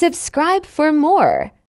Subscribe for more!